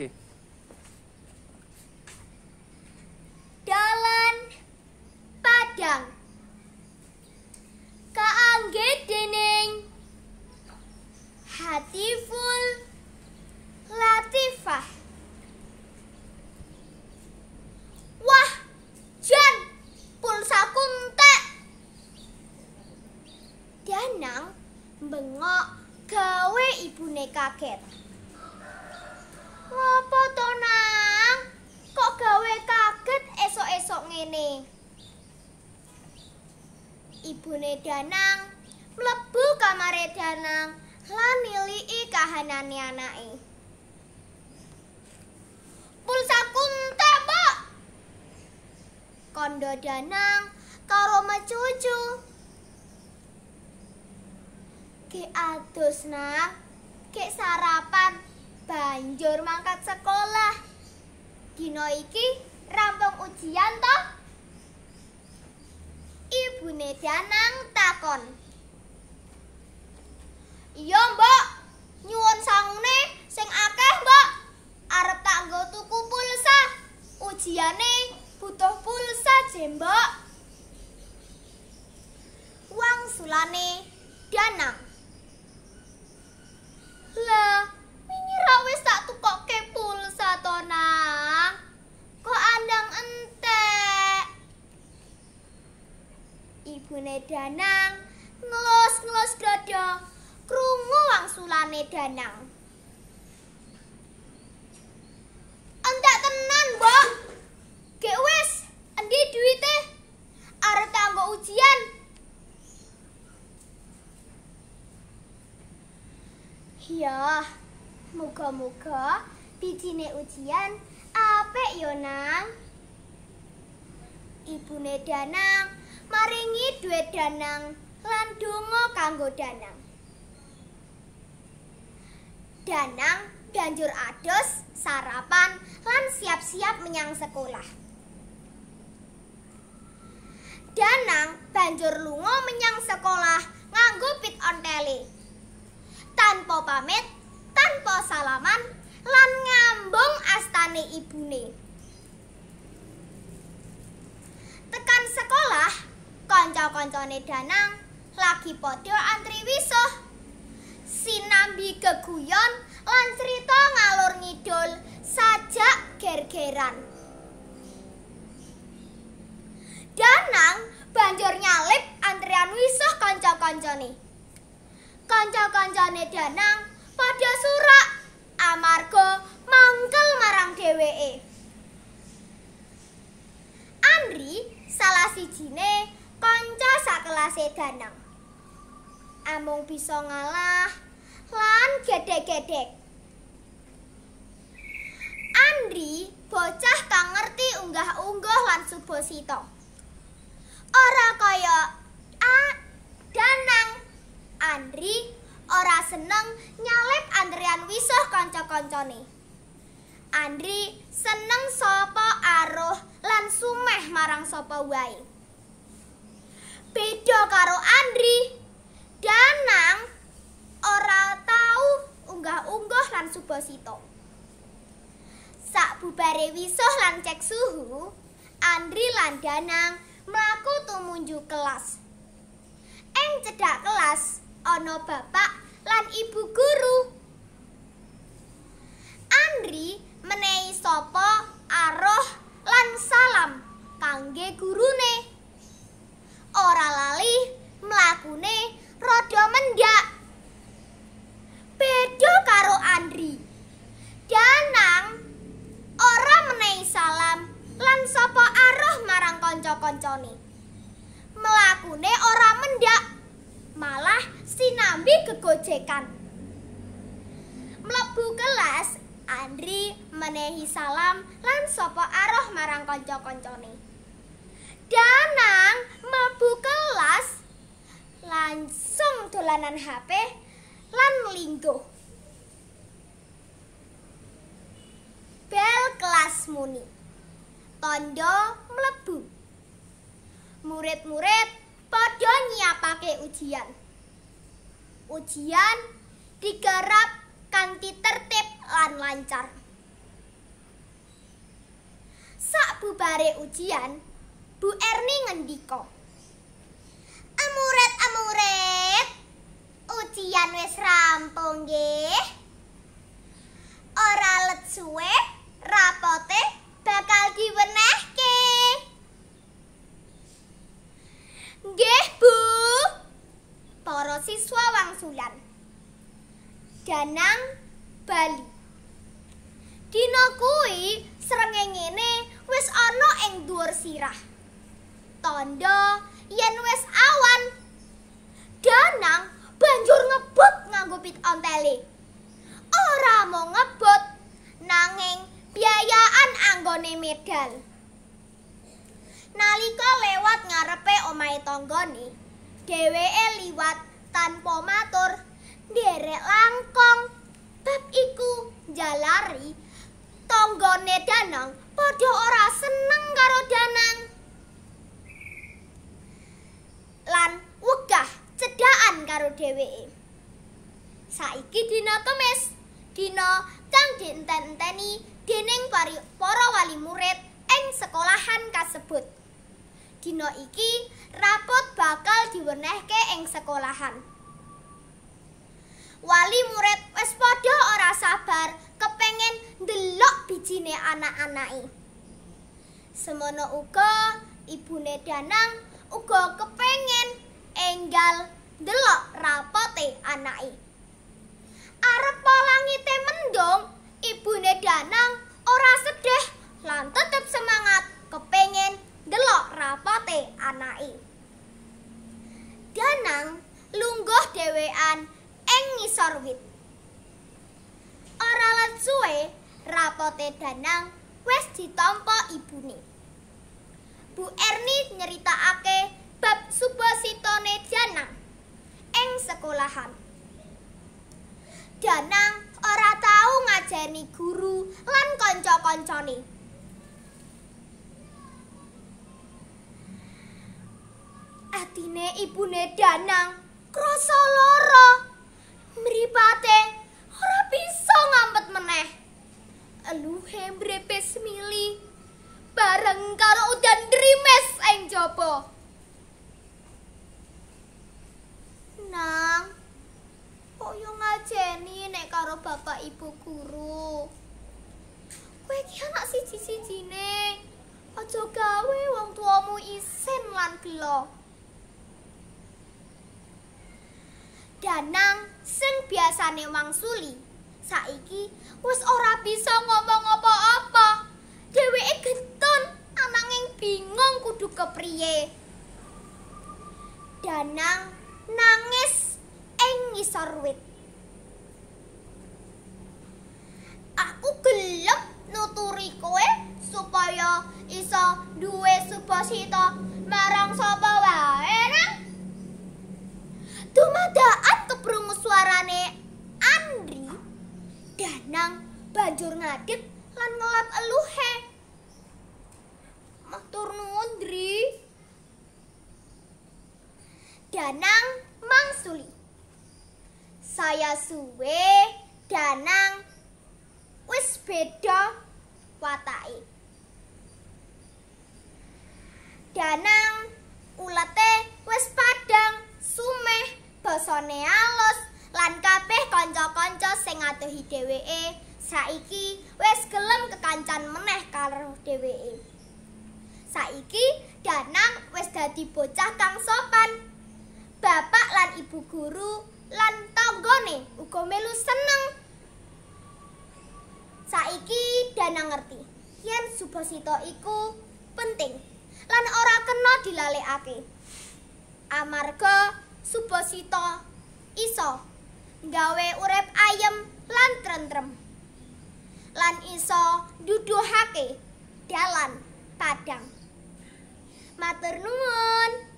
ke? Dalan Padang Kaangge dening Hatiful Latifah Wah, Jan, pulsa ku entek. Danang bengok gawe ibune kaget. Ngopo to, Nang? Kok gawe kaget esok-esok ngene? Ibune Danang mlebu kamare Danang lan niliki kahanane anake. Pulsaku entek, Pak. Kondo Danang karo mecucu. Ki adus, Nang. Ki sarapan. banjur mangkat sekolah. Dino iki rampung ujian to? Ibune Danang takon. Iya, Mbok. Nyuwun sangune sing akeh, Mbok. Arep tak nggo tuku pulsa. Ujiane butuh pulsa, Jembok. Mbok. anggone Danang ngelus-ngelus dada krungu wangsulane Danang. Entek tenan, Mbok. Gek wis, endi duwite? Arep tanggo ujian. Ya, muga-muga bijine ujian apik yo, Nang. Ibune Danang maringi duit danang lan donga kanggo danang. Danang banjur adus, sarapan, lan siap-siap menyang sekolah. Danang banjur lunga menyang sekolah nganggo pit ontele. Tanpa pamit, tanpa salaman, lan ngambung astane ibune. Tekan sekolah, kanca-kancane Danang lagi padha antri wisuh. Sinambi geguyon lan crita ngalur ngidul sajak gergeran. Danang banjur nyalip antrian wisuh kanca-kancane. Kanca-kancane Danang padha surak amarga mangkel marang dheweke. Andri salah sijine si welase Danang. Amung bisa ngalah lan gedek-gedek. Andri bocah kang ngerti unggah-ungguh lan subosito. Ora kaya A Danang. Andri ora seneng nyalep andrian wisuh kanca-kancane. Andri seneng sapa aruh lan sumeh marang sapa wae. beda karo Andri. Danang ora tau unggah-unggah lan subosito. Sak bubare wisuh lan cek suhu, Andri lan Danang mlaku tumuju kelas. Eng cedak kelas ana bapak lan ibu guru. Andri menehi sapa aroh lan salam kangge gurune. Nih. ora lali mlakune rada mendak. Beda karo Andri. Danang ora menehi salam lan sapa aruh marang kanca-kancane. Mlakune ora mendak, malah sinambi kegojekan. Mlebu kelas, Andri menehi salam lan sapa aruh marang kanca-kancane. Danang mlebu kelas langsung dolanan HP lan linggo. Bel kelas muni. Tondo mlebu. Murid-murid padha nyiapake ujian. Ujian digarap kanti tertib lan lancar. Sak bubare ujian, Bu Erni ngendiko, Amuret-amuret. Ujian wis rampung nggih. Ora let suwe rapote bakal diwenehke. Nggih, Bu. Para siswa wangsulan. Danang Bali. Dina kuwi srengenge ne wis ana ing dhuwur sirah. tondo yen wis awan. Danang banjur ngebut nganggo pit onteli. Ora mau ngebut nanging biayaan anggone medal. Nalika lewat ngarepe omahe tonggone, dheweke liwat tanpa matur nderek langkong. Bab iku jalari tonggone Danang dheweke. Saiki dina Kamis, dina kang dienten-enteni dening para wali murid ing sekolahan kasebut. Dina iki rapot bakal diwenehke ing sekolahan. Wali murid wis padha ora sabar kepengin ndelok bijine anak-anake. Semono uga ibune Danang uga kepengin enggal delok te anake. Arep polangite mendong, ibune Danang ora sedih lan tetep semangat kepengin delok rapate anake. Danang lungguh dhewean ing ngisor wit. Ora let suwe rapote Danang wis ditampa ibune. Bu Erni nyeritakake bab subasitone Janang. ing sekolahan. Danang ora tau ngajeni guru lan kanca-kancane. Atine ibune Danang krasa lara. Mripate ora bisa ngampet meneh. Aluhe mrepes mili bareng karo udan drimes ing jopo. bapak ibu guru. Kowe anak siji-sijine. Aja gawe wong tuamu isin lan gelo. Danang sing biasane mangsuli, saiki wis ora bisa ngomong apa-apa. Dheweke getun ananging bingung kudu kepriye. Danang nangis ing ngisor wit. Sito marang sapa wae nang dumadakan keprungu suarane Andri Danang banjur ngadip lan ngelap eluhe matur nuwun Dri Danang mangsuli saya suwe Danang wis beda saiki wis gelem kekancan meneh karo dheweke. Saiki Danang wis dadi bocah kang sopan. Bapak lan ibu guru lan tanggane uga melu seneng. Saiki Danang ngerti yen subosito iku penting lan ora kena dilalekake. Amarga subosito, iso gawe urep ayem lan trentrem. lan iso duduhake dalan padang matur nuwun